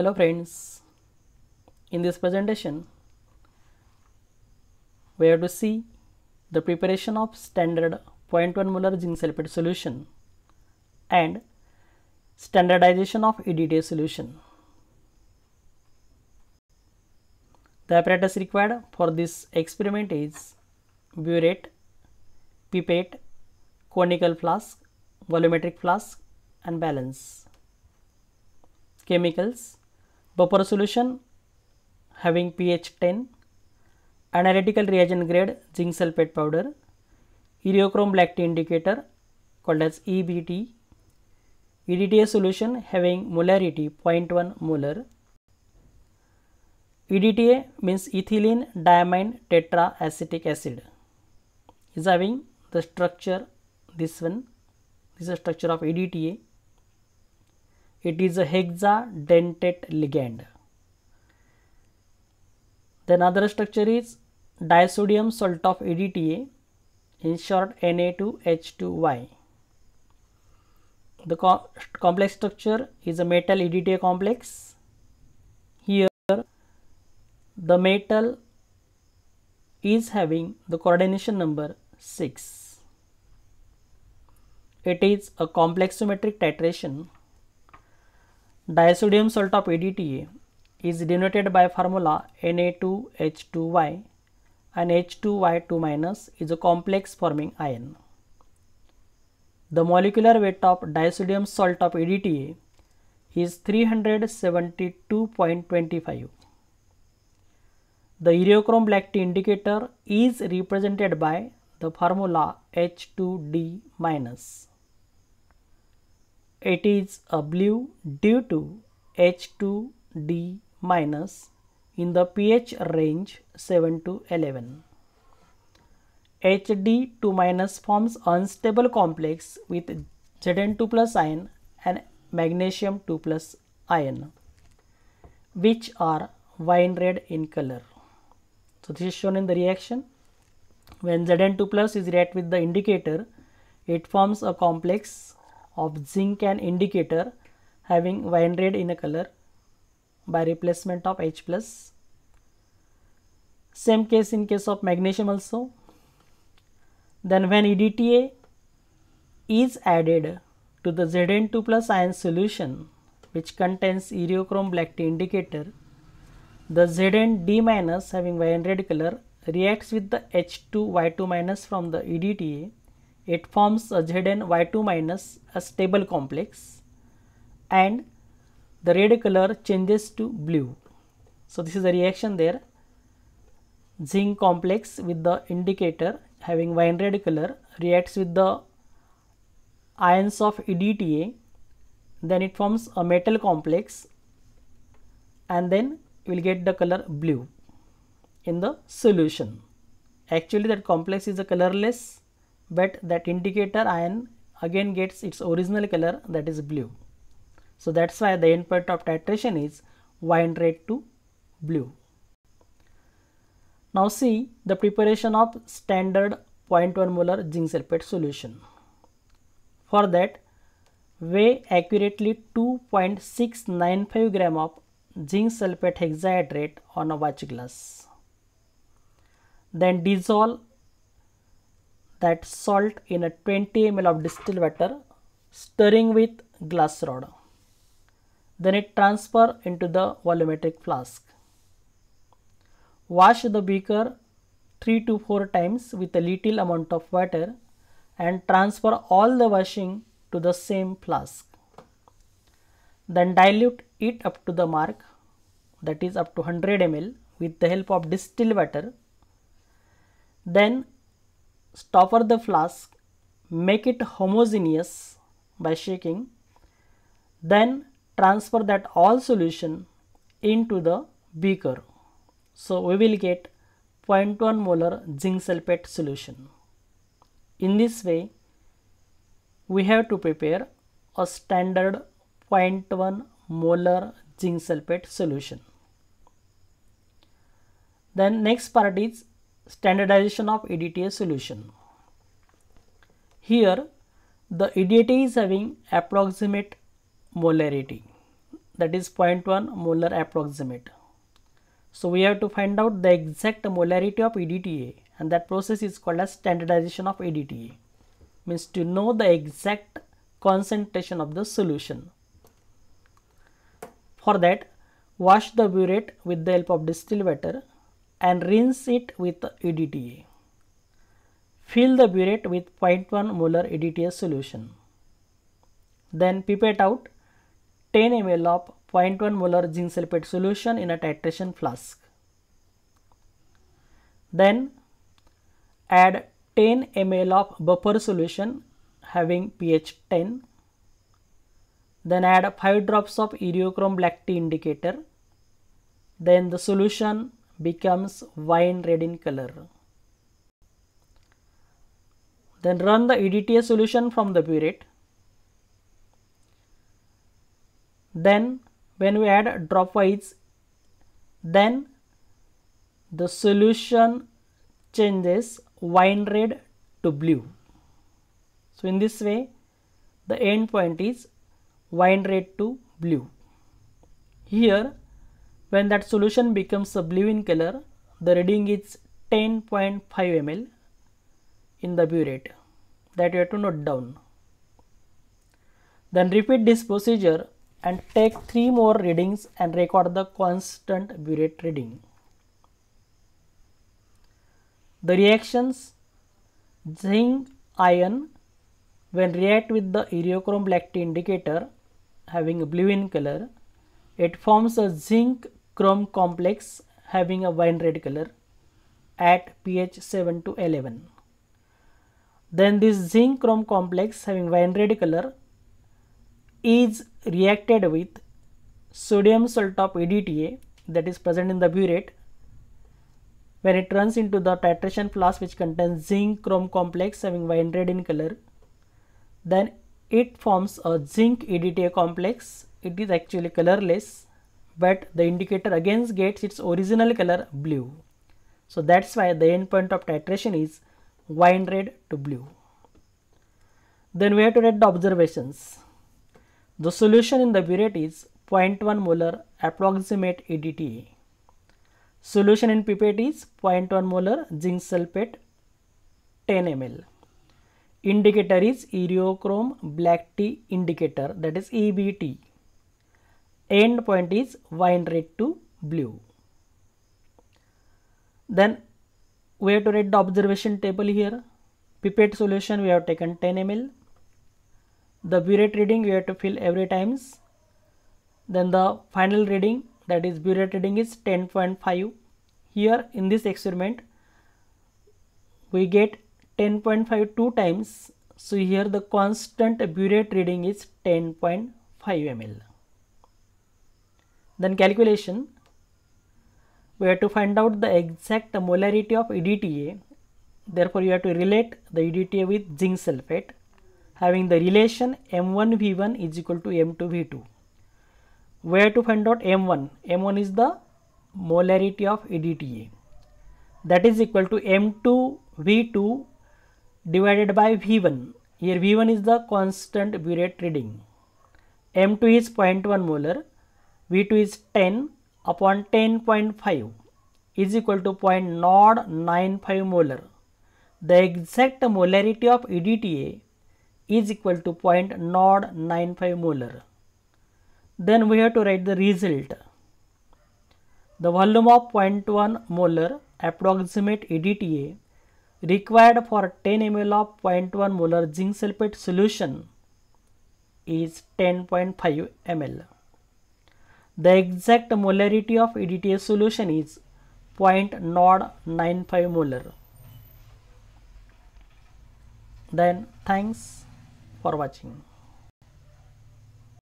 Hello friends, in this presentation we have to see the preparation of standard 0.1 molar zinc sulfate solution and standardization of EDTA solution. The apparatus required for this experiment is burette, pipette, conical flask, volumetric flask and balance. Chemicals Buffer solution having pH 10, analytical reagent grade zinc sulfate powder, Eriochrome black tea indicator called as EBT, EDTA solution having molarity 0.1 molar. EDTA means ethylene diamine tetraacetic acid is having the structure this one this is the structure of EDTA it is a hexadentate ligand. Then other structure is disodium salt of ADTA, in short Na2H2Y. The co complex structure is a metal ADTA complex. Here the metal is having the coordination number 6. It is a complexometric titration Disodium salt of ADTA is denoted by formula Na2H2Y and H2Y2 is a complex forming ion. The molecular weight of disodium salt of ADTA is 372.25. The iriochrome black tea indicator is represented by the formula H2D minus it is blue due to H2D minus in the pH range 7 to 11. HD2 minus forms unstable complex with Zn2 plus ion and magnesium 2 plus ion which are wine red in color. So this is shown in the reaction. When Zn2 plus is react with the indicator, it forms a complex of zinc and indicator having wine red in a color by replacement of H plus. Same case in case of magnesium also. Then when EDTA is added to the Zn2 plus ion solution which contains eriochrome black tea indicator, the Zn D minus having wine red color reacts with the H2 Y2 minus from the EDTA it forms a ZnY Y2 minus a stable complex and the red color changes to blue. So, this is the reaction there zinc complex with the indicator having wine red color reacts with the ions of EDTA then it forms a metal complex and then we will get the color blue in the solution. Actually that complex is a colorless but that indicator ion again gets its original color that is blue. So that's why the endpoint of titration is wine red to blue. Now see the preparation of standard 0.1 molar zinc sulfate solution. For that weigh accurately 2.695 gram of zinc sulfate hexahydrate on a watch glass. Then dissolve that salt in a 20 ml of distilled water stirring with glass rod. Then it transfer into the volumetric flask. Wash the beaker 3 to 4 times with a little amount of water and transfer all the washing to the same flask. Then dilute it up to the mark that is up to 100 ml with the help of distilled water. Then stopper the flask, make it homogeneous by shaking, then transfer that all solution into the beaker. So we will get 0.1 molar zinc sulfate solution. In this way, we have to prepare a standard 0.1 molar zinc sulfate solution. Then next part is standardization of EDTA solution. Here the EDTA is having approximate molarity that is 0.1 molar approximate. So we have to find out the exact molarity of EDTA and that process is called as standardization of EDTA means to know the exact concentration of the solution. For that wash the burette with the help of distilled water and rinse it with EDTA. Fill the burette with 0.1 molar EDTA solution. Then pipette out 10 ml of 0.1 molar zinc sulfate solution in a titration flask. Then add 10 ml of buffer solution having pH 10. Then add 5 drops of eriochrome black tea indicator. Then the solution becomes wine red in color. Then run the EDTA solution from the burette. Then when we add dropwise, then the solution changes wine red to blue. So in this way, the end point is wine red to blue. Here when that solution becomes a blue in color, the reading is 10.5 ml in the burette that you have to note down. Then repeat this procedure and take three more readings and record the constant burette reading. The reactions zinc iron when react with the eriochrome black indicator having a blue in color it forms a zinc chrome complex having a wine red color at pH 7 to 11. Then this zinc chrome complex having wine red color is reacted with sodium salt of ADTA that is present in the burette when it runs into the titration flask which contains zinc chrome complex having wine red in color then it forms a zinc ADTA complex it is actually colorless but the indicator again gets its original color blue. So that's why the end point of titration is wine red to blue. Then we have to write the observations. The solution in the burette is 0.1 molar approximate EDTA. Solution in pipette is 0.1 molar zinc sulfate 10 ml. Indicator is iriochrome black tea indicator that is EBT end point is wine red to blue. Then we have to write the observation table here. Pipette solution we have taken 10 ml. The burette reading we have to fill every times. Then the final reading that is burette reading is 10.5. Here in this experiment we get 10.5 two times. So here the constant burette reading is 10.5 ml. Then calculation, we have to find out the exact molarity of EDTA. Therefore, you have to relate the EDTA with zinc sulfate having the relation M1V1 is equal to M2V2. We to find out M1. M1 is the molarity of EDTA that is equal to M2 V2 divided by V1. Here V1 is the constant burette reading. M2 is 0.1 molar V2 is 10 upon 10.5 is equal to 0.095 molar. The exact molarity of EDTA is equal to 0.095 molar. Then we have to write the result. The volume of 0.1 molar approximate EDTA required for 10 ml of 0.1 molar zinc sulfate solution is 10.5 ml. The exact molarity of EDTA solution is 0.095 molar. Then thanks for watching.